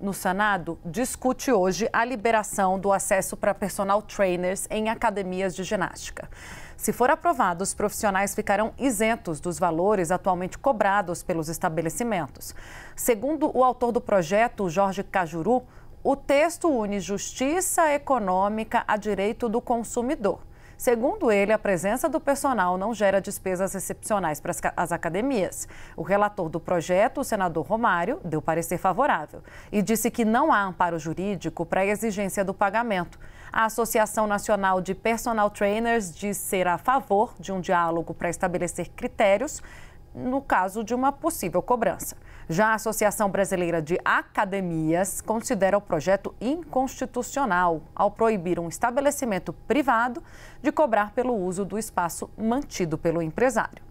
no Senado discute hoje a liberação do acesso para personal trainers em academias de ginástica. Se for aprovado, os profissionais ficarão isentos dos valores atualmente cobrados pelos estabelecimentos. Segundo o autor do projeto, Jorge Cajuru, o texto une justiça econômica a direito do consumidor. Segundo ele, a presença do personal não gera despesas excepcionais para as academias. O relator do projeto, o senador Romário, deu parecer favorável e disse que não há amparo jurídico para a exigência do pagamento. A Associação Nacional de Personal Trainers diz ser a favor de um diálogo para estabelecer critérios no caso de uma possível cobrança. Já a Associação Brasileira de Academias considera o projeto inconstitucional ao proibir um estabelecimento privado de cobrar pelo uso do espaço mantido pelo empresário.